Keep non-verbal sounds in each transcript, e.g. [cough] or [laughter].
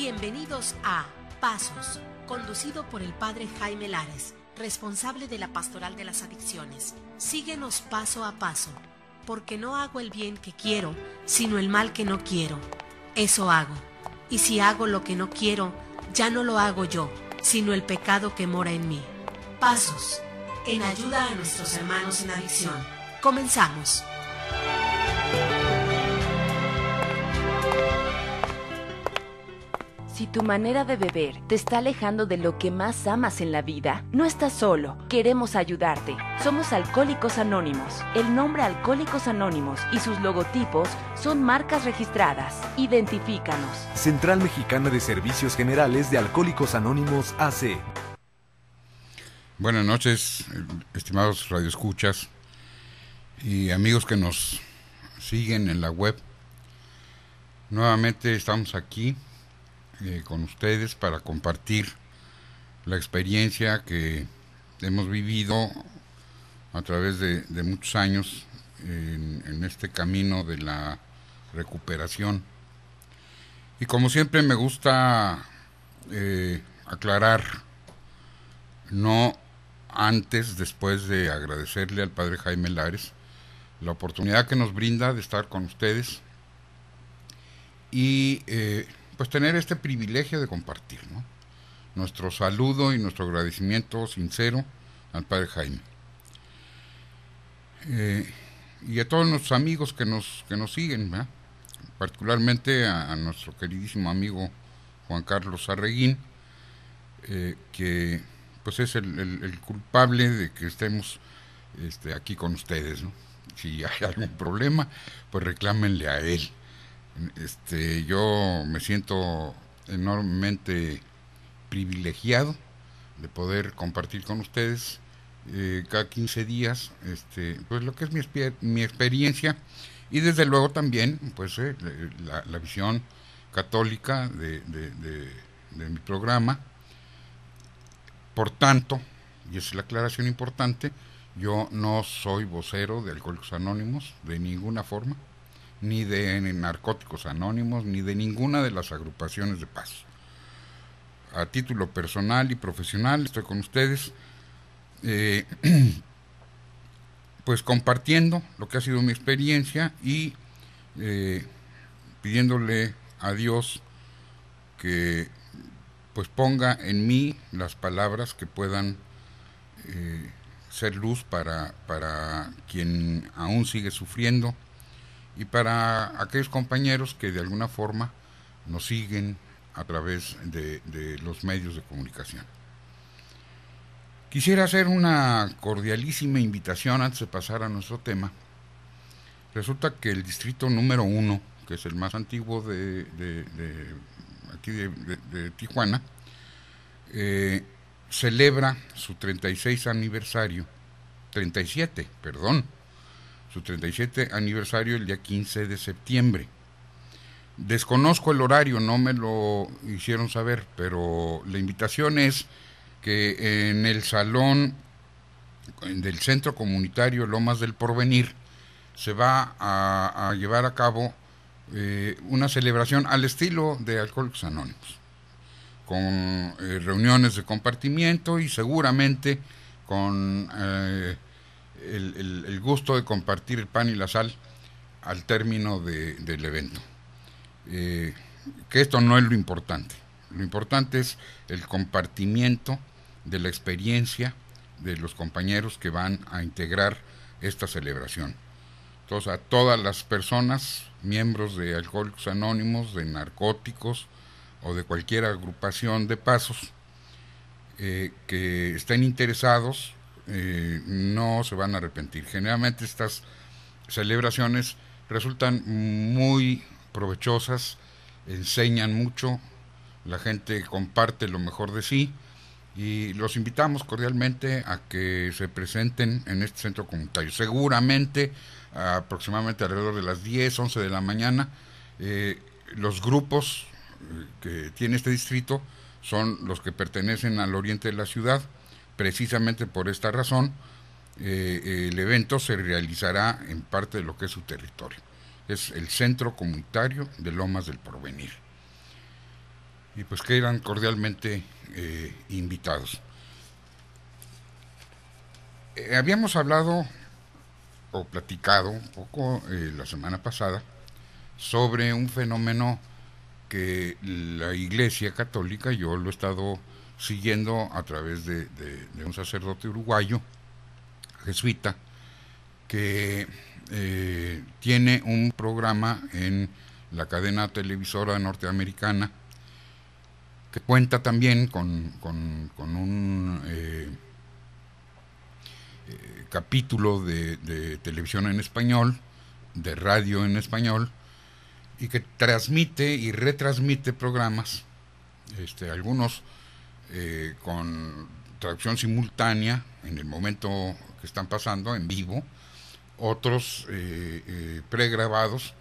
Bienvenidos a Pasos, conducido por el padre Jaime Lares, responsable de la Pastoral de las Adicciones. Síguenos paso a paso, porque no hago el bien que quiero, sino el mal que no quiero. Eso hago. Y si hago lo que no quiero, ya no lo hago yo, sino el pecado que mora en mí. Pasos, en ayuda a nuestros hermanos en adicción. Comenzamos. Si tu manera de beber te está alejando de lo que más amas en la vida, no estás solo, queremos ayudarte. Somos Alcohólicos Anónimos. El nombre Alcohólicos Anónimos y sus logotipos son marcas registradas. Identifícanos. Central Mexicana de Servicios Generales de Alcohólicos Anónimos AC. Buenas noches, estimados radioescuchas y amigos que nos siguen en la web. Nuevamente estamos aquí eh, con ustedes para compartir la experiencia que hemos vivido a través de, muchos años en, este camino de la recuperación. Y como siempre me gusta eh, aclarar, no antes, después de agradecerle al padre Jaime Lares la oportunidad que nos brinda de estar con ustedes y eh, pues tener este privilegio de compartir, ¿no? Nuestro saludo y nuestro agradecimiento sincero al Padre Jaime. Eh, y a todos nuestros amigos que nos, que nos siguen, particularmente a, nuestro queridísimo amigo Juan Carlos Arreguín, eh, que pues es el, culpable de que estemos este, aquí con ustedes. ¿no? Si hay algún problema, pues reclámenle a él. Este, yo me siento enormemente privilegiado de poder compartir con ustedes eh, cada 15 días este, pues lo que es mi, experiencia y desde luego también pues eh, la, visión católica de, de, mi programa. Por tanto, y es la aclaración importante, yo no soy vocero de Alcohólicos Anónimos de ninguna forma ni de Narcóticos Anónimos, ni de ninguna de las agrupaciones de paz. A título personal y profesional estoy con ustedes, eh, [clears throat] pues compartiendo lo que ha sido mi experiencia y eh, pidiéndole a Dios que pues ponga en mí las palabras que puedan eh, ser luz para, para quien aún sigue sufriendo y para aquellos compañeros que de alguna forma nos siguen a través de, los medios de comunicación. Quisiera hacer una cordialísima invitación antes de pasar a nuestro tema. Resulta que el distrito número uno, que es el más antiguo de, aquí de, Tijuana, eh, celebra su 36 aniversario, 37, perdón, su 37 aniversario el día 15 de septiembre. Desconozco el horario, no me lo hicieron saber, pero la invitación es que en el salón del Centro Comunitario Lomas del Porvenir se va a, llevar a cabo eh, una celebración al estilo de Alcohólicos Anónimos, con eh, reuniones de compartimiento y seguramente con eh, el, gusto de compartir el pan y la sal al término del evento. Eh, que esto no es lo importante. Lo importante es el compartimiento de la experiencia de los compañeros que van a integrar esta celebración. Entonces, a todas las personas, miembros de Alcohólicos Anónimos, de Narcóticos o de cualquier agrupación de pasos, eh, que estén interesados eh, no se van a arrepentir. Generalmente estas celebraciones resultan muy provechosas, enseñan mucho, la gente comparte lo mejor de sí y los invitamos cordialmente a que se presenten en este centro comunitario. Seguramente aproximadamente alrededor de las 10, 11 de la mañana, eh, los grupos eh, que tiene este distrito son los que pertenecen al oriente de la ciudad, Precisamente por esta razón, eh, eh, el evento se realizará en parte de lo que es su territorio. Es el Centro Comunitario de Lomas del Porvenir. Y pues quedan cordialmente eh, invitados. habíamos hablado o platicado un poco la semana pasada sobre un fenómeno que la Iglesia Católica, yo lo he estado siguiendo a través de, un sacerdote uruguayo, jesuita, que eh, tiene un programa en la cadena televisora norteamericana que cuenta también con, un eh, eh, capítulo de, de, televisión en español, de radio en español, y que transmite y retransmite programas, este, algunos eh, con traducción simultánea en el momento que están pasando en vivo, otros eh, eh, pregrabados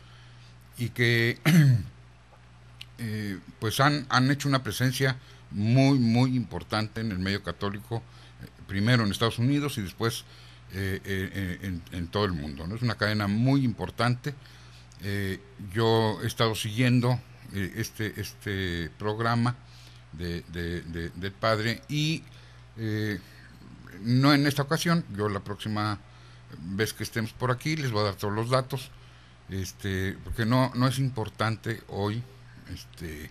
y que [clears throat] pues han, hecho una presencia muy, muy importante en el medio católico, primero en Estados Unidos y después en, todo el mundo. ¿no? Es una cadena muy importante. yo he estado siguiendo este, este programa del padre y eh, no en esta ocasión, yo la próxima vez que estemos por aquí les voy a dar todos los datos, este, porque no, no es importante hoy, este,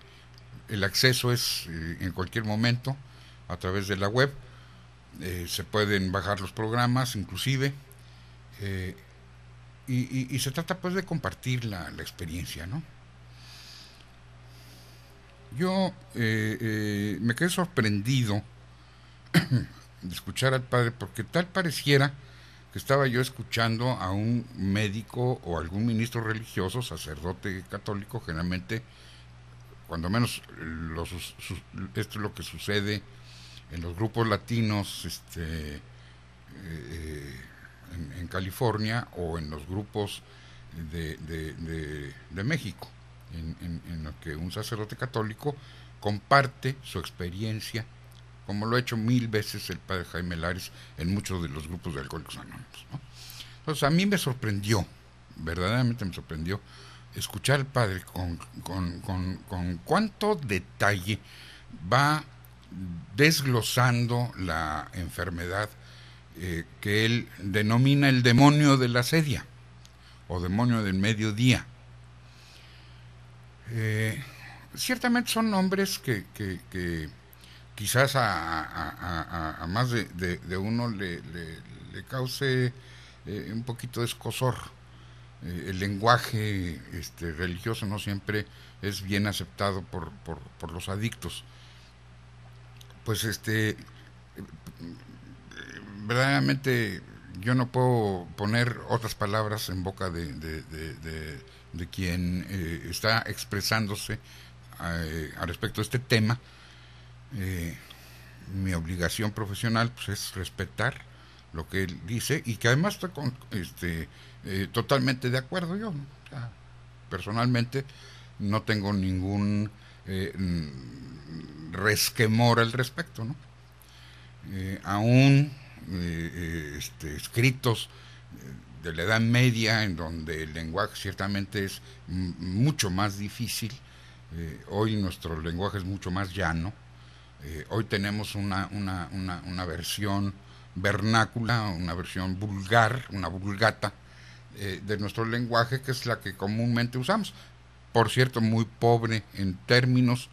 el acceso es eh, en cualquier momento a través de la web, eh, se pueden bajar los programas inclusive. Y, y, se trata pues de compartir la, la experiencia, ¿no? Yo eh, eh, me quedé sorprendido de escuchar al padre porque tal pareciera que estaba yo escuchando a un médico o algún ministro religioso, sacerdote católico, generalmente, cuando menos esto es lo que sucede en los grupos latinos este, eh, en, California o en los grupos de México en, lo que un sacerdote católico comparte su experiencia, como lo ha hecho mil veces el padre Jaime Lares en muchos de los grupos de alcohólicos anónimos. Entonces a mí me sorprendió, verdaderamente me sorprendió, escuchar al padre con, con, con, cuánto detalle va desglosando la enfermedad eh, que él denomina el demonio de la sedia o demonio del mediodía. Eh, ciertamente son nombres que, quizás a, más de, uno le, cause eh, un poquito de escosor. Eh, el lenguaje este, religioso no siempre es bien aceptado por, los adictos. Pues este, verdaderamente yo no puedo poner otras palabras en boca de de quien eh, está expresándose eh, al respecto de este tema, eh, mi obligación profesional pues, es respetar lo que él dice y que además está este, totalmente de acuerdo yo. personalmente no tengo ningún mm, resquemor al respecto. aún este, escritos la Edad Media, en donde el lenguaje ciertamente es mucho más difícil, eh, hoy nuestro lenguaje es mucho más llano, eh, hoy tenemos una, una, una, versión vernácula, una versión vulgar, una vulgata eh, de nuestro lenguaje que es la que comúnmente usamos, por cierto muy pobre en términos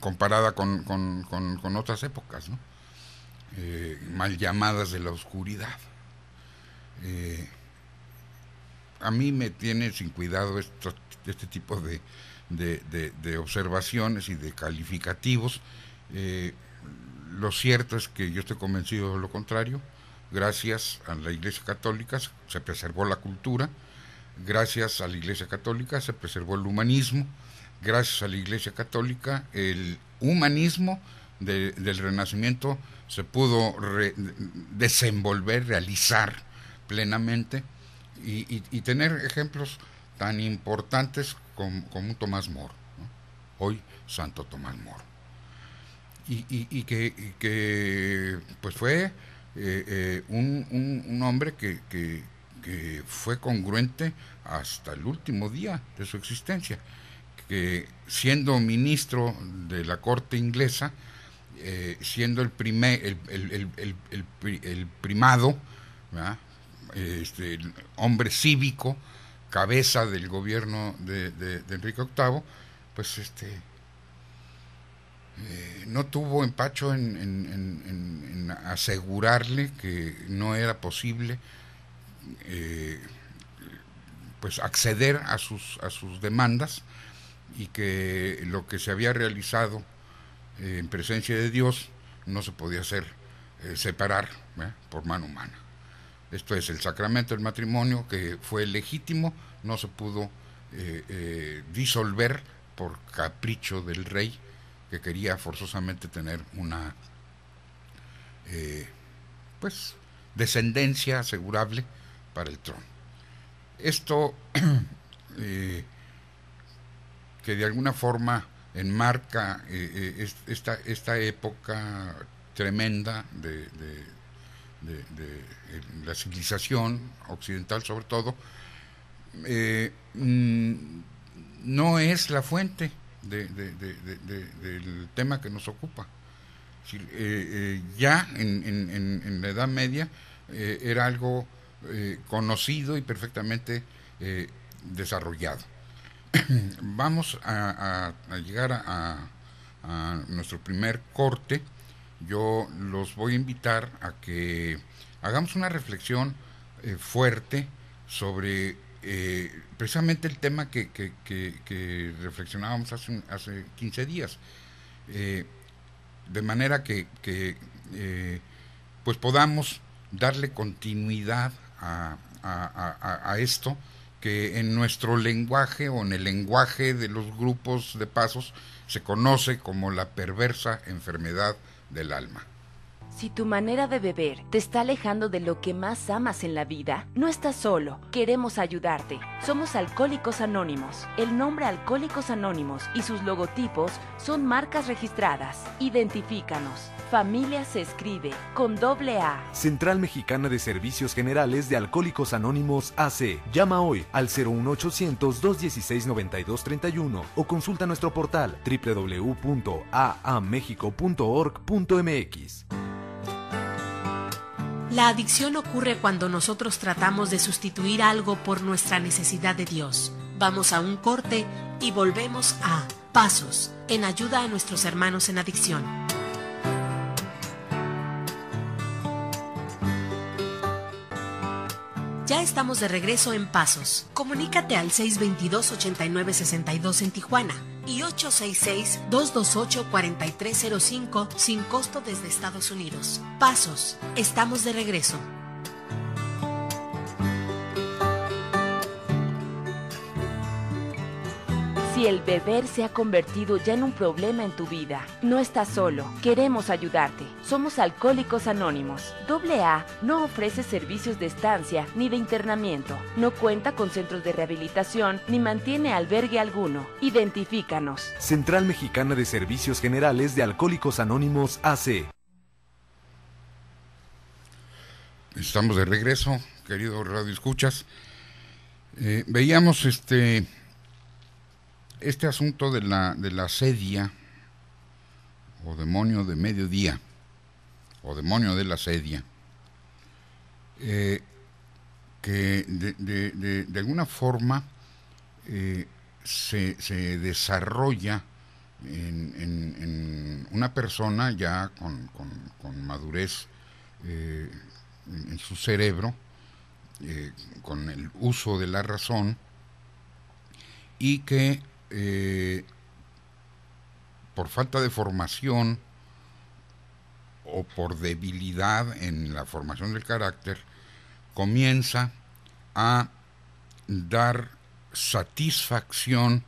comparada con, otras épocas, mal llamadas de la oscuridad. Eh, a mí me tiene sin cuidado este tipo de, observaciones y de calificativos. Eh, lo cierto es que yo estoy convencido de lo contrario. Gracias a la Iglesia Católica se preservó la cultura, gracias a la Iglesia Católica se preservó el humanismo, gracias a la Iglesia Católica el humanismo del Renacimiento se pudo desenvolver, realizar plenamente y, tener ejemplos tan importantes como, como Tomás Moro, hoy Santo Tomás Moro. Y, que, pues fue eh, eh, un, hombre que, fue congruente hasta el último día de su existencia, que siendo ministro de la corte inglesa, eh, siendo el, primer, el, el primado, ¿verdad? Este, hombre cívico, cabeza del gobierno de, Enrique VIII, pues este eh, no tuvo empacho en, asegurarle que no era posible eh, pues acceder a sus a sus demandas y que lo que se había realizado eh, en presencia de Dios no se podía hacer separar por mano humana. Esto es, el sacramento del matrimonio, que fue legítimo, no se pudo eh, eh, disolver por capricho del rey, que quería forzosamente tener una, eh, pues, descendencia asegurable para el trono. Esto, [clears throat] que de alguna forma enmarca esta, esta época tremenda de de, la civilización occidental sobre todo, eh, mm, no es la fuente del tema que nos ocupa. Eh, eh, ya en, la Edad Media era algo conocido y perfectamente desarrollado. [clears throat] Vamos a, llegar a, a nuestro primer corte yo los voy a invitar a que hagamos una reflexión eh, fuerte sobre eh, precisamente el tema que, reflexionábamos hace, hace 15 días. Eh, de manera que, pues podamos darle continuidad a esto que en nuestro lenguaje o en el lenguaje de los grupos de pasos se conoce como la perversa enfermedad del alma. Si tu manera de beber te está alejando de lo que más amas en la vida, no estás solo, queremos ayudarte. Somos Alcohólicos Anónimos. El nombre Alcohólicos Anónimos y sus logotipos son marcas registradas. Identifícanos. Familia se escribe con doble A. Central Mexicana de Servicios Generales de Alcohólicos Anónimos AC. Llama hoy al 01800 216 9231 o consulta nuestro portal www.aamexico.org.mx. La adicción ocurre cuando nosotros tratamos de sustituir algo por nuestra necesidad de Dios. Vamos a un corte y volvemos a Pasos en ayuda a nuestros hermanos en adicción. Ya estamos de regreso en Pasos. Comunícate al 622-8962 en Tijuana y 866-228-4305 sin costo desde Estados Unidos. Pasos, estamos de regreso. Si el beber se ha convertido ya en un problema en tu vida, no estás solo. Queremos ayudarte. Somos Alcohólicos Anónimos. AA no ofrece servicios de estancia ni de internamiento. No cuenta con centros de rehabilitación ni mantiene albergue alguno. Identifícanos. Central Mexicana de Servicios Generales de Alcohólicos Anónimos AC. Estamos de regreso, querido Radio Escuchas. Eh, veíamos este este asunto de la, de sedia o demonio de mediodía o demonio de la sedia, eh, que de, alguna forma eh, se, desarrolla en, una persona ya con, madurez eh, en su cerebro, con el uso de la razón, y que eh, por falta de formación o por debilidad en la formación del carácter, comienza a dar satisfacción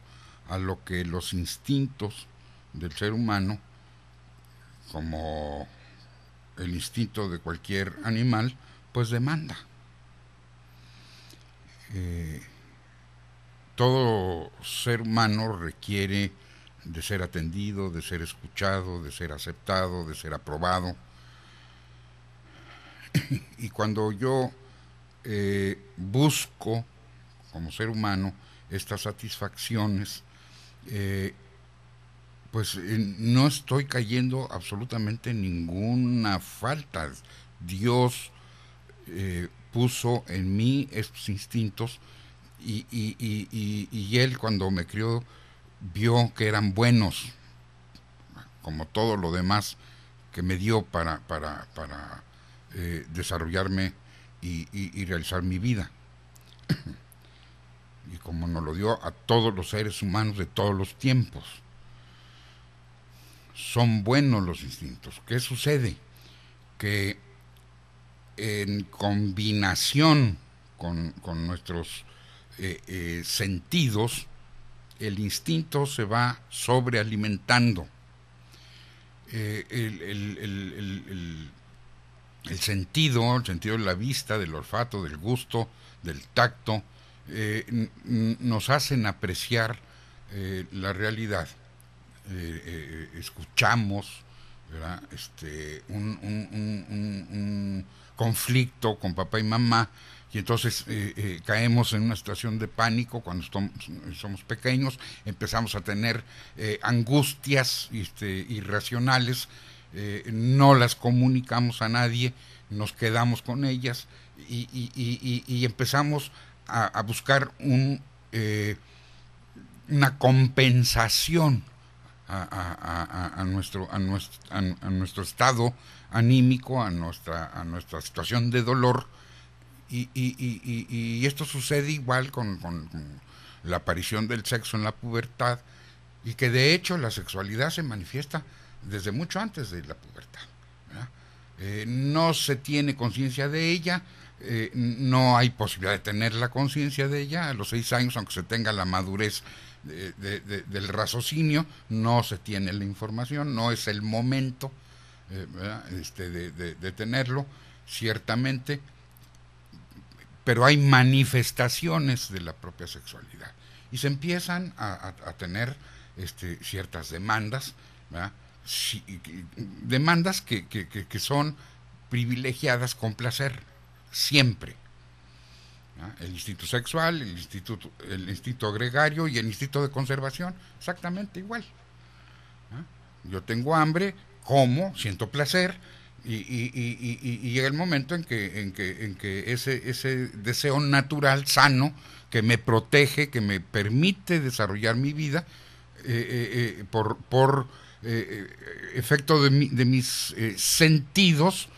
a lo que los instintos del ser humano, como el instinto de cualquier animal, pues demanda. Eh, todo ser humano requiere de ser atendido, de ser escuchado, de ser aceptado, de ser aprobado. [clears throat] Y cuando yo eh, busco como ser humano estas satisfacciones, eh, pues eh, no estoy cayendo absolutamente ninguna falta. Dios puso en mí estos instintos y, y, y, él cuando me crió vio que eran buenos, como todo lo demás que me dio para, para, para eh, desarrollarme y, realizar mi vida. [clears throat] y como nos lo dio a todos los seres humanos de todos los tiempos. Son buenos los instintos. ¿Qué sucede? Que en combinación con nuestros eh, eh, sentidos, el instinto se va sobrealimentando. Eh, el, sentido, el sentido de la vista, del olfato, del gusto, del tacto, nos hacen apreciar la realidad. escuchamos Este, un conflicto con papá y mamá, y entonces eh, eh, caemos en una situación de pánico cuando somos pequeños, empezamos a tener eh, angustias este, irracionales, no las comunicamos a nadie, nos quedamos con ellas y, empezamos a, buscar un, una compensación a, nuestro, a, a, nuestro estado anímico, a nuestra, a nuestra situación de dolor, y, y, esto sucede igual con, la aparición del sexo en la pubertad y que de hecho la sexualidad se manifiesta desde mucho antes de la pubertad. Eh, no se tiene conciencia de ella, eh, no hay posibilidad de tener la conciencia de ella a los seis años, aunque se tenga la madurez del raciocinio, no se tiene la información, no es el momento eh, este, de, tenerlo, ciertamente, pero hay manifestaciones de la propia sexualidad. Y se empiezan a, tener este, ciertas demandas, demandas que, son privilegiadas con placer, siempre. El instituto sexual, el instituto, el instituto gregario y el instituto de conservación, exactamente igual. Yo tengo hambre, como, siento placer, y, y, llega el momento en que, en que, ese, deseo natural, sano, que me protege, que me permite desarrollar mi vida, eh, eh, eh, por, efecto de, mis sentidos,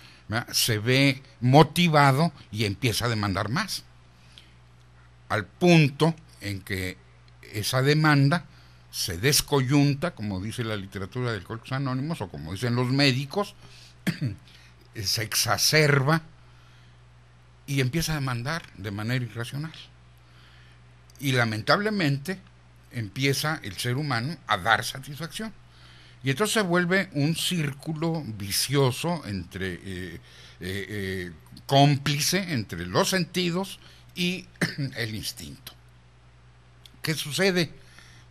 se ve motivado y empieza a demandar más. Al punto en que esa demanda se descoyunta, como dice la literatura del Corpus Anónimos o como dicen los médicos, [clears throat] se exacerba y empieza a demandar de manera irracional. Y lamentablemente empieza el ser humano a dar satisfacción. Y entonces se vuelve un círculo vicioso entre eh, eh, eh, cómplice entre los sentidos y [clears throat] el instinto. ¿Qué sucede?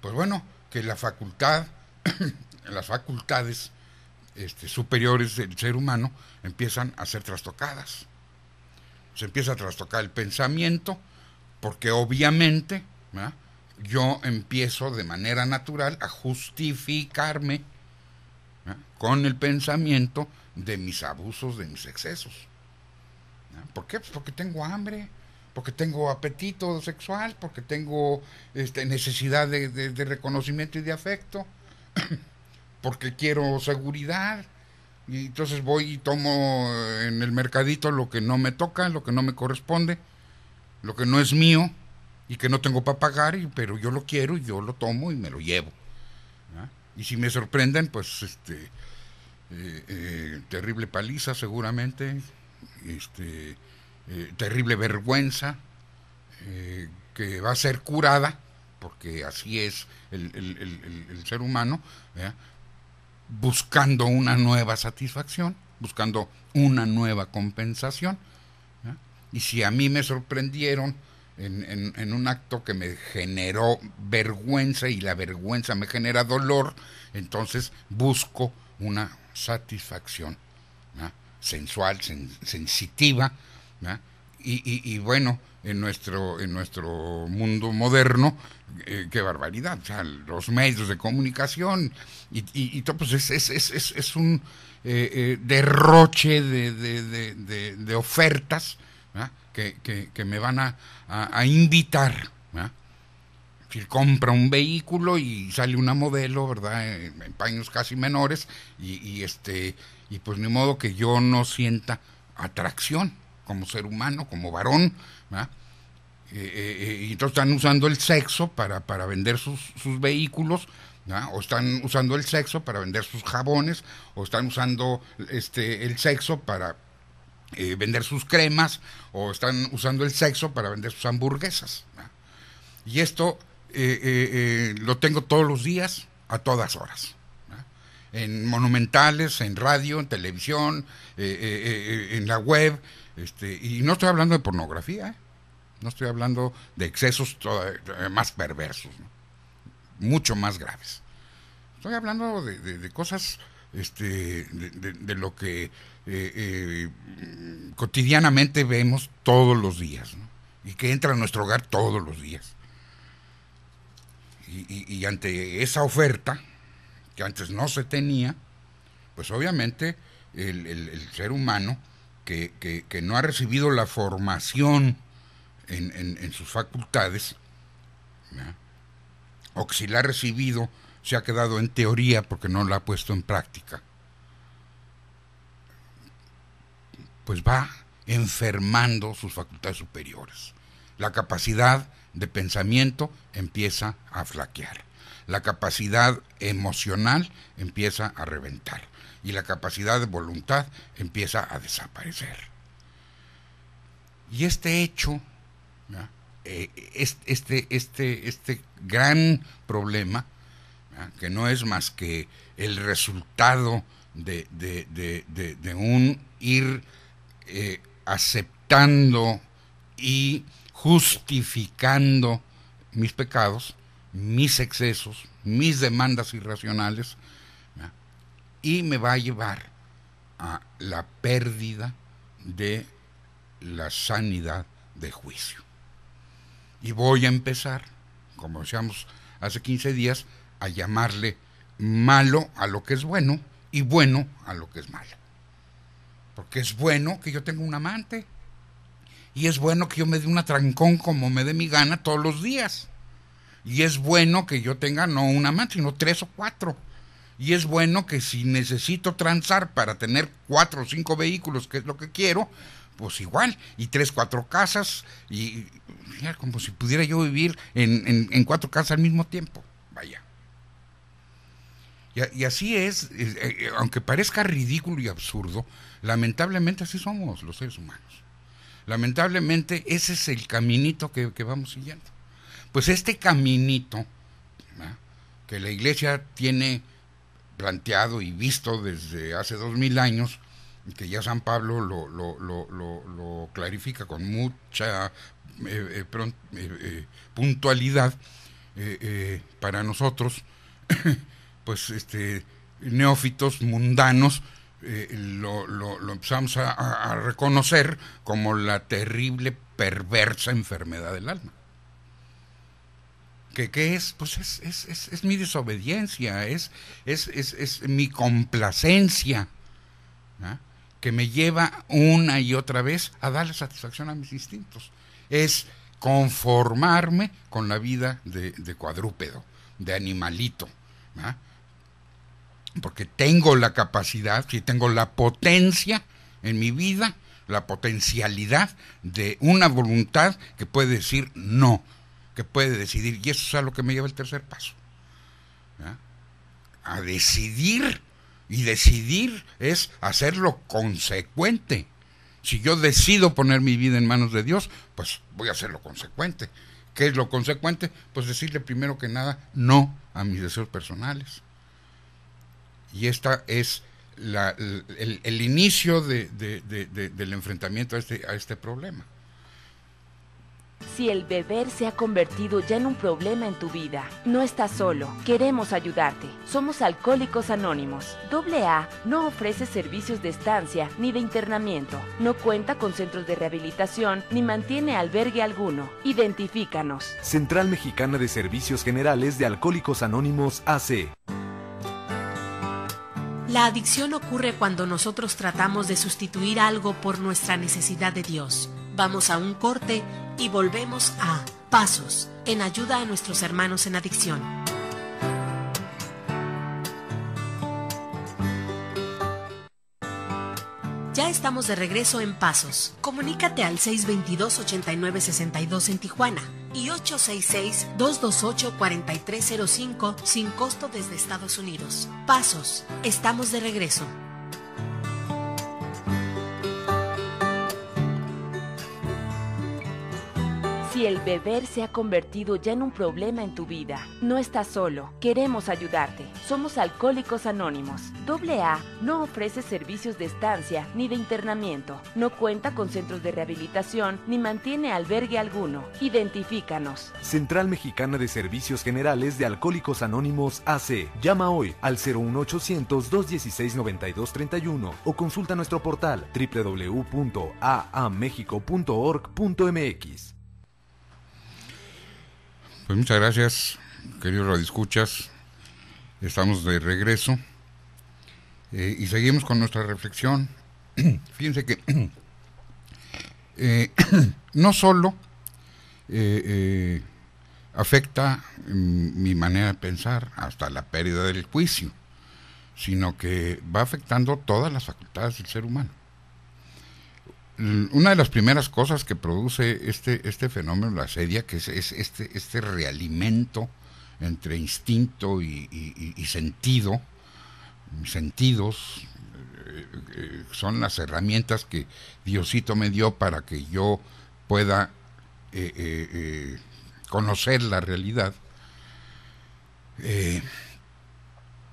Pues bueno, que la facultad, [clears throat] las facultades este, superiores del ser humano empiezan a ser trastocadas. Se empieza a trastocar el pensamiento, porque obviamente yo empiezo de manera natural a justificarme con el pensamiento de mis abusos, de mis excesos. ¿Por qué? Pues porque tengo hambre, porque tengo apetito sexual, porque tengo este, necesidad de reconocimiento y de afecto. [clears throat] porque quiero seguridad. Y entonces voy y tomo eh, en el mercadito lo que no me toca, lo que no me corresponde, lo que no es mío y que no tengo para pagar, pero yo lo quiero y yo lo tomo y me lo llevo. Y si me sorprenden, pues este eh, eh, terrible paliza seguramente, este terrible vergüenza que va a ser curada, porque así es el, ser humano, buscando una nueva satisfacción, buscando una nueva compensación. Y si a mí me sorprendieron en, en, un acto que me generó vergüenza y la vergüenza me genera dolor, entonces busco una satisfacción sensual, sensitiva. Y, y, bueno, en nuestro, en nuestro mundo moderno, eh, qué barbaridad, o sea, los medios de comunicación y, todo, pues es, es, un eh, eh, derroche de, ofertas que, que, me van a, invitar. Si compra un vehículo y sale una modelo, ¿verdad? En, paños casi menores y, este y pues ni modo que yo no sienta atracción como ser humano, como varón, ¿verdad? Eh, eh, eh, y entonces están usando el sexo para, para vender sus, sus vehículos, o están usando el sexo para vender sus jabones, o están usando este, el sexo para vender sus cremas, o están usando el sexo para vender sus hamburguesas. Y esto lo tengo todos los días, a todas horas en monumentales, en radio, en televisión, en la web, este, y no estoy hablando de pornografía, no estoy hablando de excesos eh, más perversos, mucho más graves. Estoy hablando de, cosas este, de, lo que eh, eh, cotidianamente vemos todos los días y que entra a nuestro hogar todos los días. Y, ante esa oferta, que antes no se tenía, pues obviamente el, ser humano que, que no ha recibido la formación en, sus facultades, o que si la ha recibido, se ha quedado en teoría porque no la ha puesto en práctica, pues va enfermando sus facultades superiores. La capacidad de pensamiento empieza a flaquear. La capacidad emocional empieza a reventar. Y la capacidad de voluntad empieza a desaparecer. Y este hecho eh, este, este, este gran problema, que no es más que el resultado de, un ir eh, aceptando y justificando mis pecados, mis excesos, mis demandas irracionales, y me va a llevar a la pérdida de la sanidad de juicio y voy a empezar, como decíamos hace 15 días, a llamarle malo a lo que es bueno y bueno a lo que es malo. Porque es bueno que yo tenga un amante y es bueno que yo me dé una trancón como me dé mi gana todos los días. Y es bueno que yo tenga no un amante, sino tres o cuatro. Y es bueno que si necesito transar para tener cuatro o cinco vehículos, que es lo que quiero, pues igual, y tres, cuatro casas, y como si pudiera yo vivir en, cuatro casas al mismo tiempo. Vaya. Y, así es, eh, eh, aunque parezca ridículo y absurdo, lamentablemente así somos los seres humanos. Lamentablemente ese es el caminito que, vamos siguiendo. Pues este caminito que la iglesia tiene planteado y visto desde hace dos mil años, que ya San Pablo lo, clarifica con mucha eh, eh, eh, puntualidad para nosotros, [coughs] pues este, neófitos mundanos, lo, lo, empezamos a, reconocer como la terrible, perversa enfermedad del alma. ¿Qué, es? Pues es, es, mi desobediencia, es, es mi complacencia, ¿ah? que me lleva una y otra vez a darle satisfacción a mis instintos es conformarme con la vida de, cuadrúpedo, de animalito, porque tengo la capacidad, si tengo la potencia en mi vida, la potencialidad de una voluntad que puede decir no, que puede decidir, y eso es a lo que me lleva el tercer paso, a decidir, y decidir es hacerlo consecuente si yo decido poner mi vida en manos de Dios, pues voy a hacer lo consecuente. ¿Qué es lo consecuente? Pues decirle primero que nada no a mis deseos personales. Y esta es el, inicio del enfrentamiento a este, a este problema. Si el beber se ha convertido ya en un problema en tu vida, no estás solo. Queremos ayudarte. Somos Alcohólicos Anónimos. AA no ofrece servicios de estancia ni de internamiento. No cuenta con centros de rehabilitación ni mantiene albergue alguno. Identifícanos. Central Mexicana de Servicios Generales de Alcohólicos Anónimos AC. La adicción ocurre cuando nosotros tratamos de sustituir algo por nuestra necesidad de Dios. Vamos a un corte y volvemos a Pasos en ayuda a nuestros hermanos en adicción. Ya estamos de regreso en Pasos. Comunícate al 622-8962 en Tijuana y 866-228-4305 sin costo desde Estados Unidos. Pasos, estamos de regreso. Si el beber se ha convertido ya en un problema en tu vida, no estás solo. Queremos ayudarte. Somos Alcohólicos Anónimos. AA no ofrece servicios de estancia ni de internamiento. No cuenta con centros de rehabilitación ni mantiene albergue alguno. Identifícanos. Central Mexicana de Servicios Generales de Alcohólicos Anónimos AC. Llama hoy al 01800 216 9231 o consulta nuestro portal www.aamexico.org.mx. Pues muchas gracias, queridos Radiscuchas. Estamos de regreso eh, y seguimos con nuestra reflexión. [clears throat] Fíjense que [clears throat] eh, [clears throat] no solo eh, afecta mm, mi manera de pensar hasta la pérdida del juicio, sino que va afectando todas las facultades del ser humano una de las primeras cosas que produce este, este fenómeno, la sedia, que es, este, este realimento entre instinto y, sentido, sentidos, eh, eh, son las herramientas que Diosito me dio para que yo pueda eh, conocer la realidad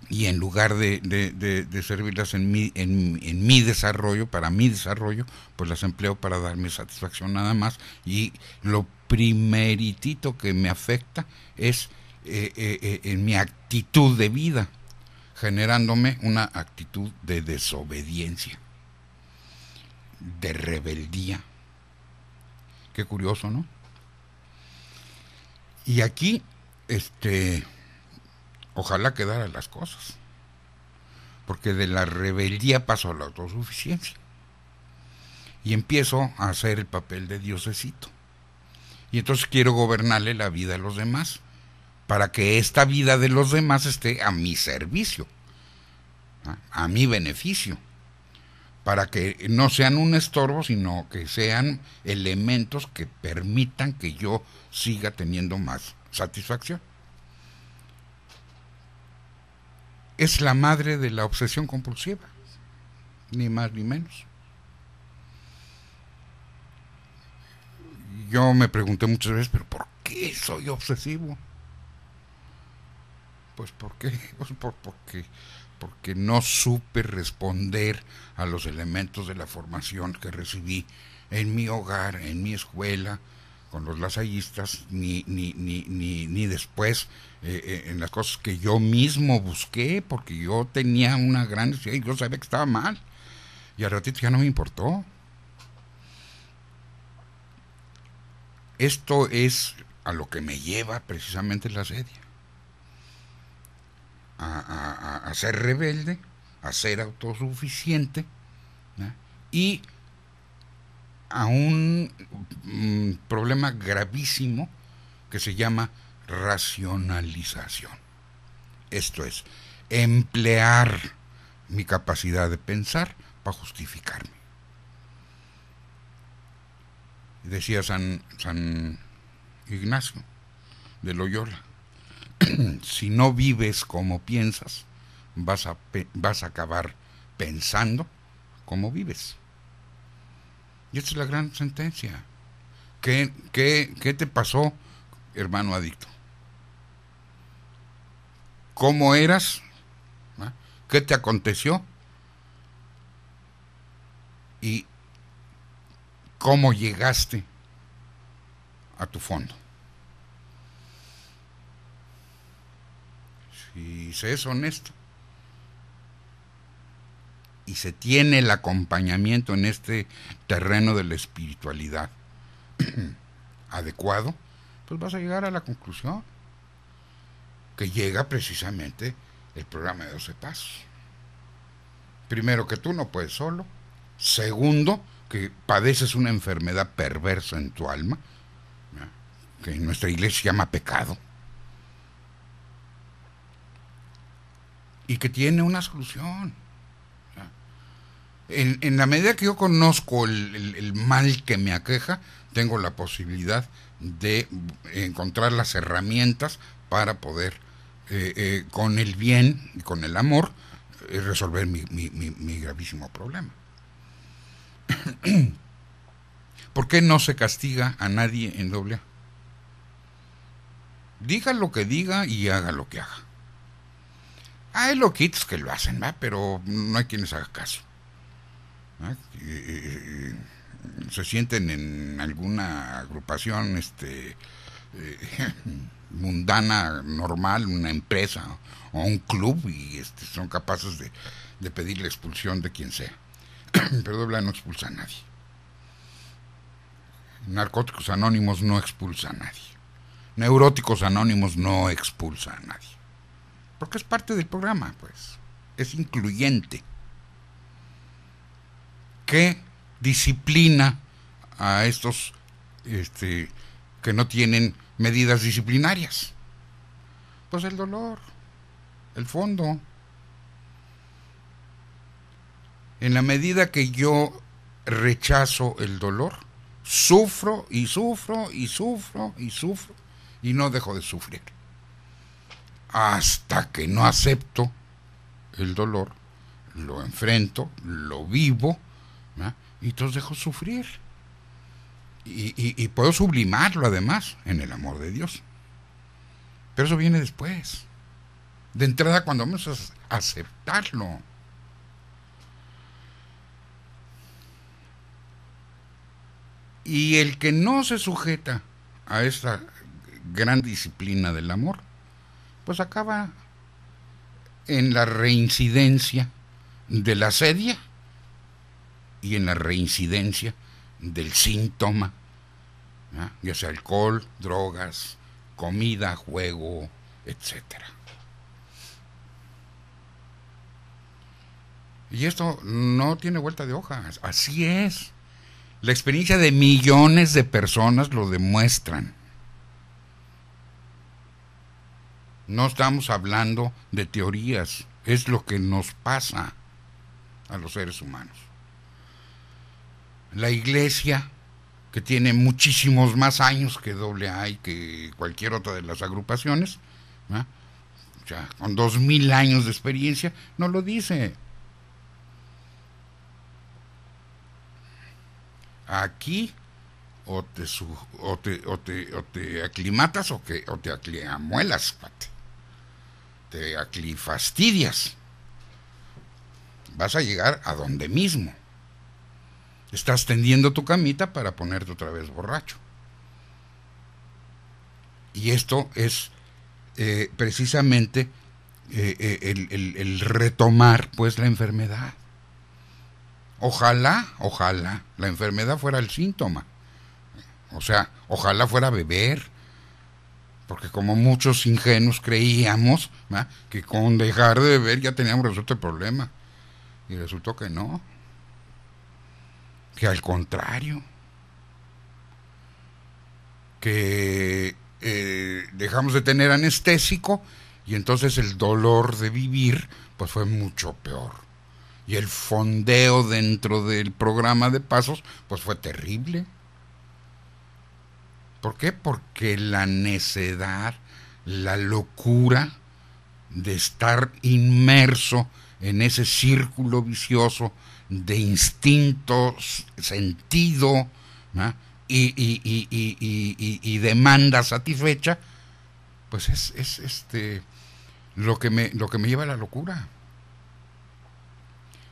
y en lugar de, servirlas en mi, en, en, mi desarrollo, para mi desarrollo, pues las empleo para darme satisfacción nada más. Y lo primeritito que me afecta es eh, eh, eh, en mi actitud de vida, generándome una actitud de desobediencia, de rebeldía. Qué curioso, ¿no? Y aquí, este Ojalá quedaran las cosas. Porque de la rebeldía pasó a la autosuficiencia. Y empiezo a hacer el papel de diosecito. Y entonces quiero gobernarle la vida a los demás. Para que esta vida de los demás esté a mi servicio. A mi beneficio para que no sean un estorbo, sino que sean elementos que permitan que yo siga teniendo más satisfacción. es la madre de la obsesión compulsiva, ni más ni menos. Yo me pregunté muchas veces, pero ¿por qué soy obsesivo? Pues ¿por qué? [laughs] Pues por, porque, porque no supe responder a los elementos de la formación que recibí en mi hogar, en mi escuela, con los lasallistas, ni, ni, ni, ni después eh, eh, en las cosas que yo mismo busqué, porque yo tenía una gran necesidad y yo sabía que estaba mal. Y al ratito ya no me importó. Esto es a lo que me lleva precisamente la sedia. A, ser rebelde, a ser autosuficiente y a un mm, problema gravísimo que se llama racionalización. Esto es, emplear mi capacidad de pensar para justificarme. Decía San, San Ignacio de Loyola, [clears throat] si no vives como piensas, vas a, vas a acabar pensando como vives. Y esta es la gran sentencia. ¿Qué, qué te pasó, hermano adicto? ¿Cómo eras? ¿Ah? ¿Qué te aconteció? ¿Y cómo llegaste a tu fondo? Si se es honesto, y se tiene el acompañamiento en este terreno de la espiritualidad [clears throat] adecuado, pues vas a llegar a la conclusión que llega precisamente el programa de 12 pasos. Primero, que tú no puedes solo. Segundo, que padeces una enfermedad perversa en tu alma, que en nuestra iglesia llama pecado, y que tiene una solución en, la medida que yo conozco el, mal que me aqueja, tengo la posibilidad de encontrar las herramientas para poder, eh, eh, con el bien y con el amor, eh, resolver mi, gravísimo problema. [clears throat] ¿Por qué no se castiga a nadie en doble A? Diga lo que diga y haga lo que haga. Hay loquitos que lo hacen, ¿va? pero no hay quienes haga caso se sienten en alguna agrupación este eh, [laughs] mundana normal, una empresa o un club y este, son capaces de, pedir la expulsión de quien sea. [clears throat] Pero Dobla no expulsa a nadie. Narcóticos Anónimos no expulsa a nadie. Neuróticos Anónimos no expulsa a nadie. Porque es parte del programa, pues. Es incluyente. ¿Qué disciplina a estos este, que no tienen medidas disciplinarias? Pues el dolor, el fondo. En la medida que yo rechazo el dolor, sufro y sufro y sufro y sufro y no dejo de sufrir. Hasta que no acepto el dolor, lo enfrento, lo vivo, y entonces dejo sufrir. Y, y, puedo sublimarlo además en el amor de Dios. Pero eso viene después. De entrada cuando vamos a aceptarlo. Y el que no se sujeta a esta gran disciplina del amor, pues acaba en la reincidencia de la sedia y en la reincidencia del síntoma, ya sea alcohol, drogas, comida, juego, etcétera. Y esto no tiene vuelta de hoja, así es. La experiencia de millones de personas lo demuestran. No estamos hablando de teorías, es lo que nos pasa a los seres humanos la iglesia, que tiene muchísimos más años que doble y que cualquier otra de las agrupaciones, con dos mil años de experiencia, no lo dice. Aquí o te, aclimatas o, que, te acliamuelas, Te aclifastidias. Vas a llegar a donde mismo. Estás tendiendo tu camita para ponerte otra vez borracho. Y esto es eh, precisamente eh, eh, el, retomar pues la enfermedad. Ojalá, ojalá la enfermedad fuera el síntoma. O sea, ojalá fuera beber, porque como muchos ingenuos creíamos que con dejar de beber ya teníamos resuelto el problema. Y resultó que no que al contrario, que eh, dejamos de tener anestésico y entonces el dolor de vivir pues fue mucho peor. Y el fondeo dentro del programa de pasos pues fue terrible. ¿Por qué? Porque la necedad, la locura de estar inmerso en ese círculo vicioso de instintos, sentido y, demanda satisfecha, pues es, este, lo, que me, lo que me lleva a la locura.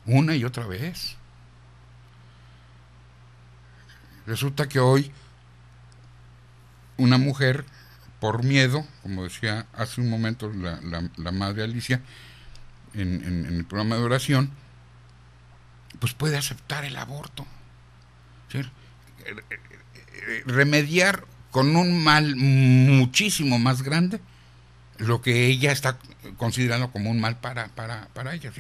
Una y otra vez. Resulta que hoy una mujer, por miedo, como decía hace un momento la, madre Alicia en el programa de oración, pues puede aceptar el aborto. Eh, eh, eh, remediar con un mal muchísimo más grande lo que ella está considerando como un mal para, para, para ella.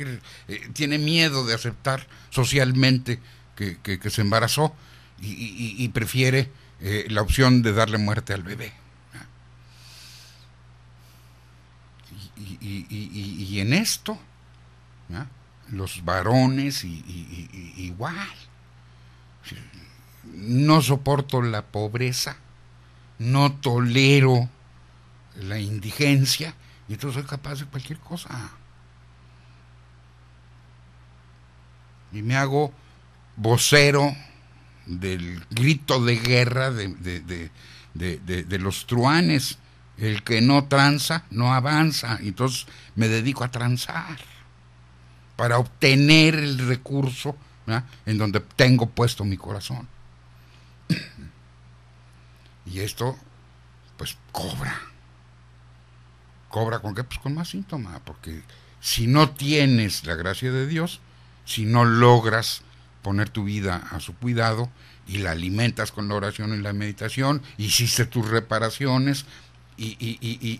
tiene miedo de aceptar socialmente que, que, se embarazó y, prefiere la opción de darle muerte al bebé. Y, en esto, los varones y, igual. No soporto la pobreza, no tolero la indigencia, y entonces soy capaz de cualquier cosa. Y me hago vocero del grito de guerra de, de los truanes. El que no tranza, no avanza. Entonces me dedico a tranzar para obtener el recurso en donde tengo puesto mi corazón. [clears throat] Y esto, pues, cobra. ¿Cobra con qué? Pues con más síntomas, porque si no tienes la gracia de Dios, si no logras poner tu vida a su cuidado y la alimentas con la oración y la meditación, hiciste tus reparaciones y,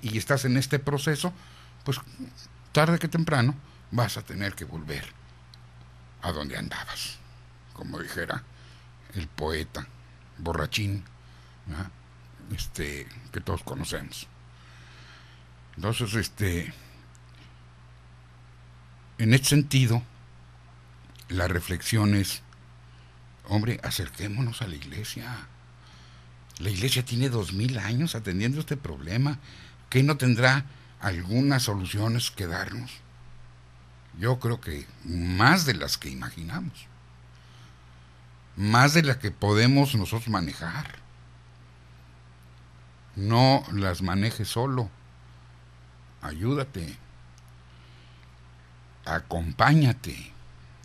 y estás en este proceso, pues tarde que temprano vas a tener que volver a donde andabas, como dijera el poeta borrachín, este, que todos conocemos. Entonces, este, en este sentido, la reflexión es, hombre, acerquémonos a la iglesia. La iglesia tiene dos mil años atendiendo este problema, que no tendrá algunas soluciones que darnos yo creo que más de las que imaginamos, más de las que podemos nosotros manejar. No las manejes solo, ayúdate, acompáñate,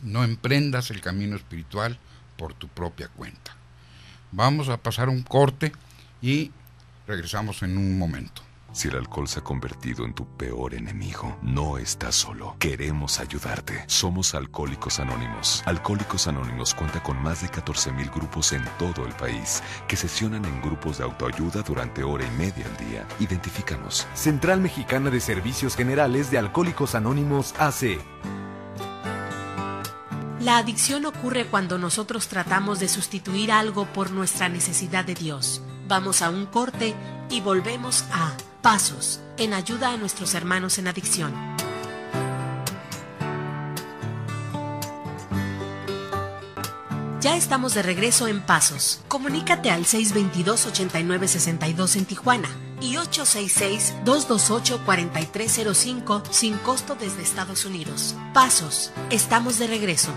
no emprendas el camino espiritual por tu propia cuenta. Vamos a pasar un corte y regresamos en un momento. Si el alcohol se ha convertido en tu peor enemigo, no estás solo. Queremos ayudarte. Somos Alcohólicos Anónimos. Alcohólicos Anónimos cuenta con más de 14.000 grupos en todo el país que sesionan en grupos de autoayuda durante hora y media al día. Identifícanos. Central Mexicana de Servicios Generales de Alcohólicos Anónimos hace... La adicción ocurre cuando nosotros tratamos de sustituir algo por nuestra necesidad de Dios. Vamos a un corte y volvemos a Pasos en ayuda a nuestros hermanos en adicción. Ya estamos de regreso en Pasos. Comunícate al 622-8962 en Tijuana y 866-228-4305 sin costo desde Estados Unidos. Pasos, estamos de regreso.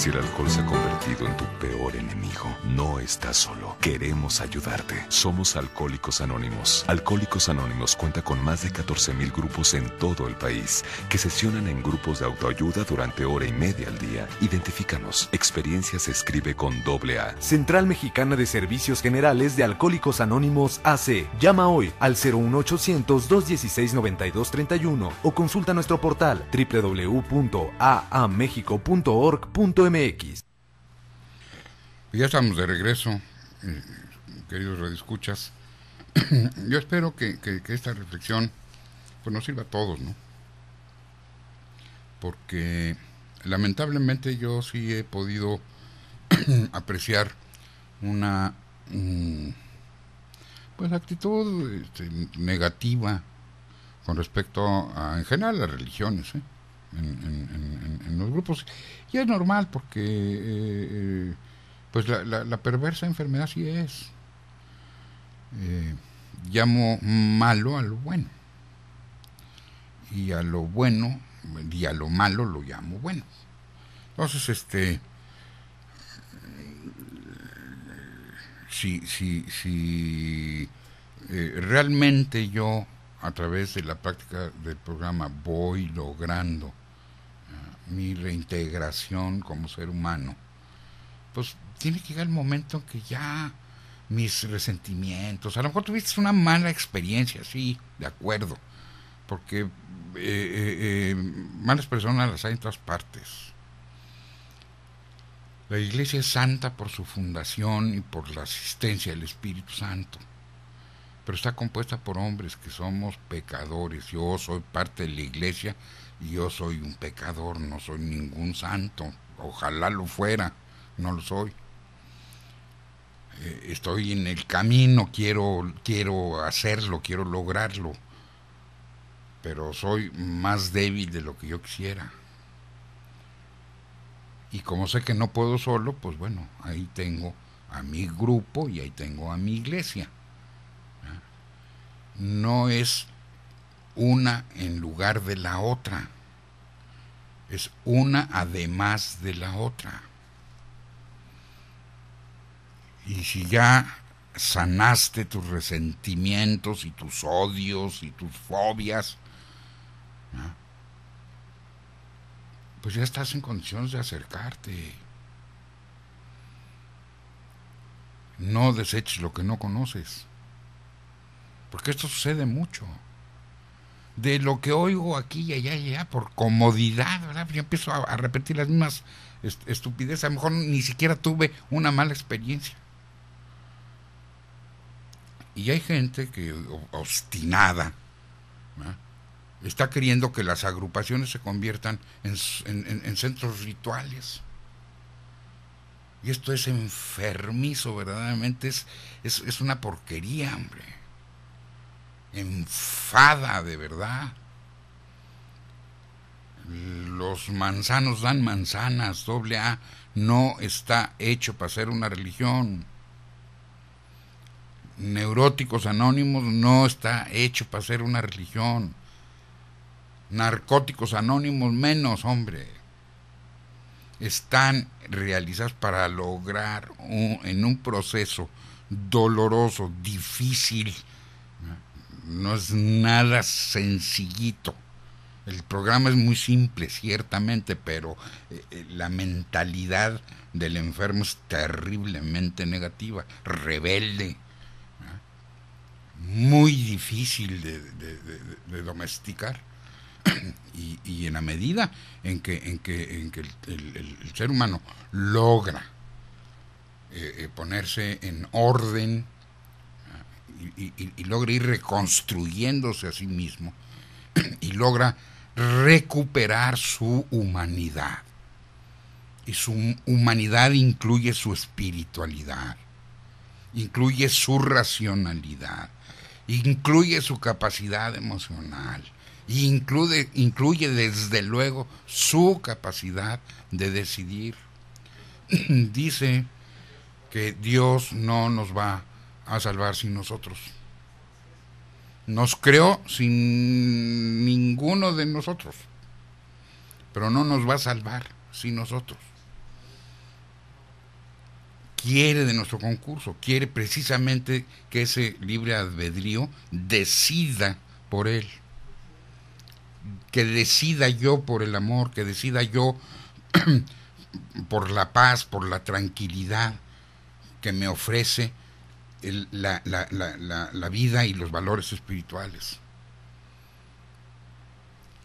Si el alcohol se ha convertido en tu peor enemigo, no estás solo. Queremos ayudarte. Somos Alcohólicos Anónimos. Alcohólicos Anónimos cuenta con más de 14.000 grupos en todo el país que sesionan en grupos de autoayuda durante hora y media al día. Identifícanos. Experiencia se escribe con doble A. Central Mexicana de Servicios Generales de Alcohólicos Anónimos AC. Llama hoy al 01800-216-9231 o consulta nuestro portal www.aamexico.org.mx ya estamos de regreso, eh, queridos radioescuchas. [clears throat] Yo espero que, esta reflexión pues, nos sirva a todos, ¿no? Porque lamentablemente yo sí he podido [clears throat] apreciar una mm, pues actitud este, negativa con respecto a en general las religiones ¿eh? en, los grupos. Y es normal porque eh, eh, pues la, perversa enfermedad sí es. Eh, llamo malo a lo bueno. Y a lo bueno, y a lo malo lo llamo bueno. Entonces, este. Si, si, si realmente yo, a través de la práctica del programa, voy logrando mi reintegración como ser humano, pues tiene que llegar el momento en que ya mis resentimientos, a lo mejor tuviste una mala experiencia, sí, de acuerdo, porque eh, eh, eh, malas personas las hay en todas partes. La iglesia es santa por su fundación y por la asistencia del Espíritu Santo, pero está compuesta por hombres que somos pecadores. Yo soy parte de la iglesia yo soy un pecador, no soy ningún santo, ojalá lo fuera, no lo soy. Eh, estoy en el camino, quiero, quiero hacerlo, quiero lograrlo, pero soy más débil de lo que yo quisiera. Y como sé que no puedo solo, pues bueno, ahí tengo a mi grupo y ahí tengo a mi iglesia. ¿eh? No es una en lugar de la otra. Es una además de la otra. Y si ya sanaste tus resentimientos y tus odios y tus fobias, pues ya estás en condiciones de acercarte. No deseches lo que no conoces. Porque esto sucede mucho de lo que oigo aquí y allá y allá por comodidad, ¿verdad? Yo empiezo a, repetir las mismas estupideces, a lo mejor ni siquiera tuve una mala experiencia. Y hay gente que obstinada está queriendo que las agrupaciones se conviertan en, centros rituales. Y esto es enfermizo, verdaderamente es, es, es una porquería, hombre enfada de verdad. Los manzanos dan manzanas, doble A no está hecho para ser una religión. Neuróticos Anónimos no está hecho para ser una religión. Narcóticos Anónimos menos, hombre. Están realizadas para lograr en un proceso doloroso, difícil, no es nada sencillito. El programa es muy simple, ciertamente, pero eh, eh, la mentalidad del enfermo es terriblemente negativa, rebelde, muy difícil de, domesticar. [clears throat] y, en la medida en que, en que, en que el, ser humano logra eh, ponerse en orden, y, logra ir reconstruyéndose a sí mismo [clears throat] y logra recuperar su humanidad. Y su humanidad incluye su espiritualidad, incluye su racionalidad, incluye su capacidad emocional, incluye, incluye desde luego su capacidad de decidir. [clears throat] Dice que Dios no nos va a salvar sin nosotros. Nos creó sin ninguno de nosotros, pero no nos va a salvar sin nosotros. Quiere de nuestro concurso, quiere precisamente que ese libre albedrío decida por él, que decida yo por el amor, que decida yo [clears throat] por la paz, por la tranquilidad que me ofrece la vida y los valores espirituales.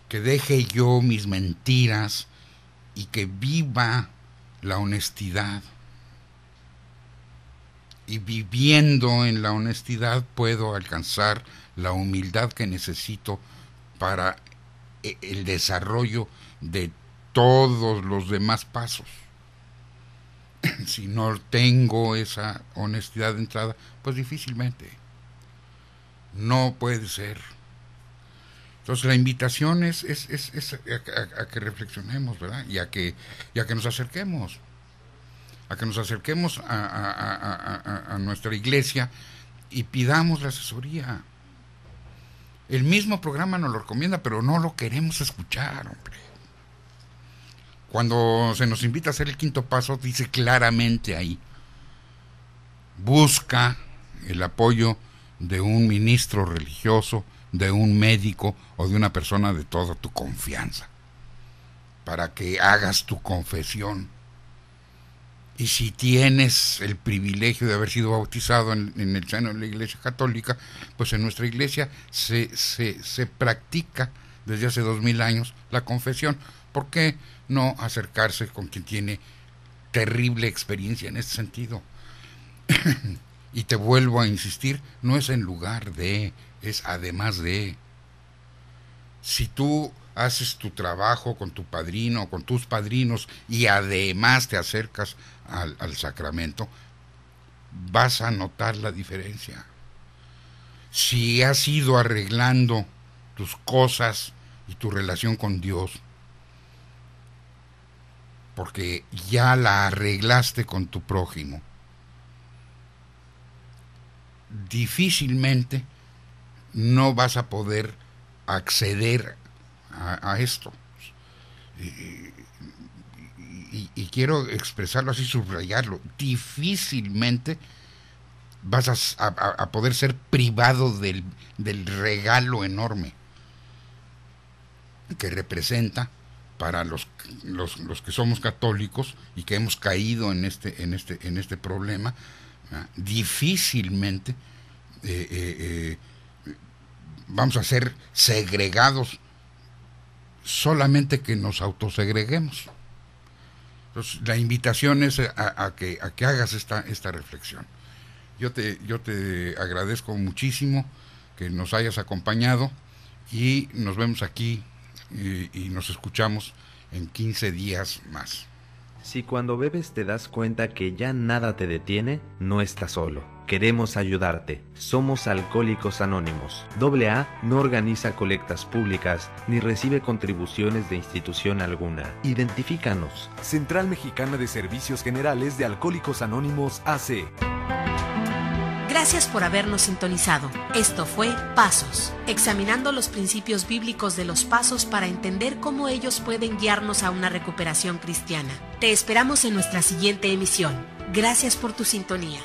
Que deje yo mis mentiras y que viva la honestidad. Y viviendo en la honestidad puedo alcanzar la humildad que necesito para eh, el desarrollo de todos los demás pasos. [coughs] si no tengo esa honestidad de entrada, pues difícilmente. No puede ser. Entonces la invitación es, es, es, a, que reflexionemos, ¿verdad? Y a que, que nos acerquemos. A que nos acerquemos a nuestra iglesia y pidamos la asesoría. El mismo programa nos lo recomienda, pero no lo queremos escuchar, hombre. Cuando se nos invita a hacer el quinto paso, dice claramente ahí, busca el apoyo de un ministro religioso, de un médico o de una persona de toda tu confianza, para que hagas tu confesión. Y si tienes el privilegio de haber sido bautizado en, el seno de la Iglesia Católica, pues en nuestra Iglesia se, se, se practica desde hace dos mil años la confesión. ¿Por qué? no acercarse con quien tiene terrible experiencia en este sentido. [coughs] y te vuelvo a insistir, no es en lugar de, es además de. Si tú haces tu trabajo con tu padrino, con tus padrinos y además te acercas al, al sacramento, vas a notar la diferencia. Si has ido arreglando tus cosas y tu relación con Dios porque ya la arreglaste con tu prójimo. Difícilmente no vas a poder acceder a, esto. Y, quiero expresarlo así, subrayarlo. Difícilmente vas a, poder ser privado del, del regalo enorme que representa para los, los, que somos católicos y que hemos caído en este, en este, en este problema, difícilmente eh, eh, eh, vamos a ser segregados solamente que nos autosegreguemos. Entonces, la invitación es a, a, que, a que hagas esta, esta reflexión. Yo te, yo te agradezco muchísimo que nos hayas acompañado y nos vemos aquí y, nos escuchamos en 15 días más. Si cuando bebes te das cuenta que ya nada te detiene, no estás solo. Queremos ayudarte. Somos Alcohólicos Anónimos. AA no organiza colectas públicas ni recibe contribuciones de institución alguna. Identifícanos. Central Mexicana de Servicios Generales de Alcohólicos Anónimos AC. Gracias por habernos sintonizado. Esto fue Pasos, examinando los principios bíblicos de los pasos para entender cómo ellos pueden guiarnos a una recuperación cristiana. Te esperamos en nuestra siguiente emisión. Gracias por tu sintonía.